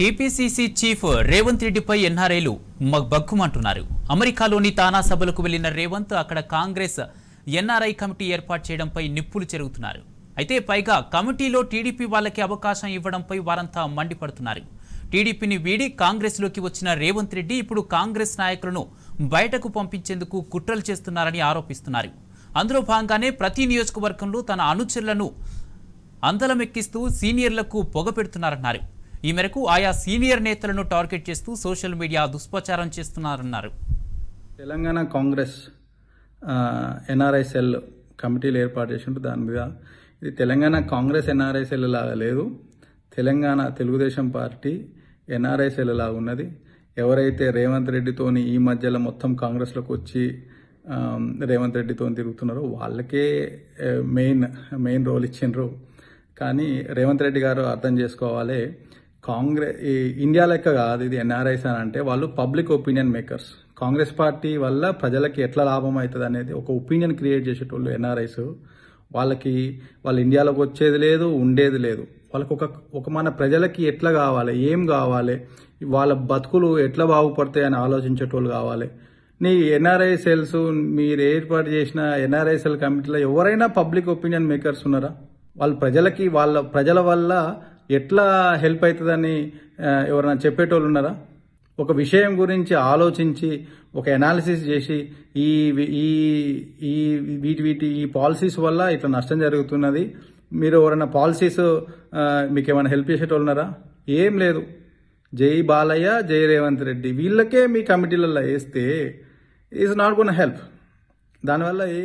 TPCC chief Revanth రెడ్డిపై ఎన్ఆర్ఐలు బగ్గుమంటున్నారు అమెరికాలోని తానా సభలకు వెళ్లిన రేవంత్ అక్కడ కాంగ్రెస్ ఎన్ఆర్ఐ కమిటీ ఏర్పాటు చేయడంపై నిప్పులు చెరుగుతున్నారు అయితే పైగా కమిటీలో టీడీపీ వాళ్ళకి అవకాశం ఇవ్వడంపై వారంతా మండిపడుతున్నారు టీడీపీని వీడి కాంగ్రెస్లోకి వచ్చిన రేవంత్ రెడ్డి ఇప్పుడు కాంగ్రెస్ నాయకులను బయటకు పంపించేందుకు కుట్రలు చేస్తున్నారని ఆరోపిస్తున్నారు అందులో భాగంగానే ప్రతి నియోజకవర్గంలో తన అనుచరులను అందలమెక్కిస్తూ సీనియర్లకు పొగ పెడుతున్నారన్నారు ఈ మేరకు ఆయా సీనియర్ నేతలను టార్గెట్ చేస్తూ సోషల్ మీడియా దుష్ప్రచారం చేస్తున్నారన్నారు తెలంగాణ కాంగ్రెస్ ఎన్ఆర్ఐసెల్ కమిటీలు ఏర్పాటు చేసిండ్రు దాని మీద ఇది తెలంగాణ కాంగ్రెస్ ఎన్ఆర్ఐసెల్ లాగా లేదు తెలంగాణ తెలుగుదేశం పార్టీ ఎన్ఆర్ఐసెల్ లాగా ఉన్నది ఎవరైతే రేవంత్ రెడ్డితోని ఈ మధ్యలో మొత్తం కాంగ్రెస్లోకి వచ్చి రేవంత్ రెడ్డితో తిరుగుతున్నారో వాళ్ళకే మెయిన్ మెయిన్ రోల్ ఇచ్చిండ్రు కానీ రేవంత్ రెడ్డి గారు అర్థం చేసుకోవాలి కాంగ్రెస్ ఈ ఇండియా లెక్క కాదు ఇది ఎన్ఆర్ఐస్ అని అంటే వాళ్ళు public opinion makers Congress party వల్ల ప్రజలకి ఎట్లా లాభం అవుతుంది అనేది ఒక ఒపీనియన్ క్రియేట్ చేసేటోళ్ళు ఎన్ఆర్ఐస్ వాళ్ళకి వాళ్ళు ఇండియాలోకి వచ్చేది లేదు ఉండేది లేదు వాళ్ళకి ఒక ఒక మన ప్రజలకి ఎట్లా కావాలి ఏం కావాలి వాళ్ళ బతుకులు ఎట్లా బాగుపడతాయి అని ఆలోచించేటోళ్ళు కావాలి నీ ఎన్ఆర్ఐ సెల్స్ మీరు ఏర్పాటు చేసిన ఎన్ఆర్ఐ సెల్ కమిటీలో ఎవరైనా పబ్లిక్ ఒపీనియన్ మేకర్స్ ఉన్నారా వాళ్ళు ప్రజలకి వాళ్ళ ప్రజల వల్ల ఎట్లా హెల్ప్ అవుతుందని ఎవరైనా చెప్పేటోళ్ళు ఉన్నారా ఒక విషయం గురించి ఆలోచించి ఒక అనాలిసిస్ చేసి ఈ ఈ ఈ వీటి వీటి ఈ పాలసీస్ వల్ల ఇట్లా నష్టం జరుగుతున్నది మీరు ఎవరైనా పాలసీస్ మీకు ఏమైనా హెల్ప్ చేసేటోళ్ళు ఉన్నారా ఏం లేదు జై బాలయ్య జై రేవంత్ రెడ్డి వీళ్ళకే మీ కమిటీలలో వేస్తే ఈజ్ నాట్ గోన్ హెల్ప్ దానివల్ల ఏ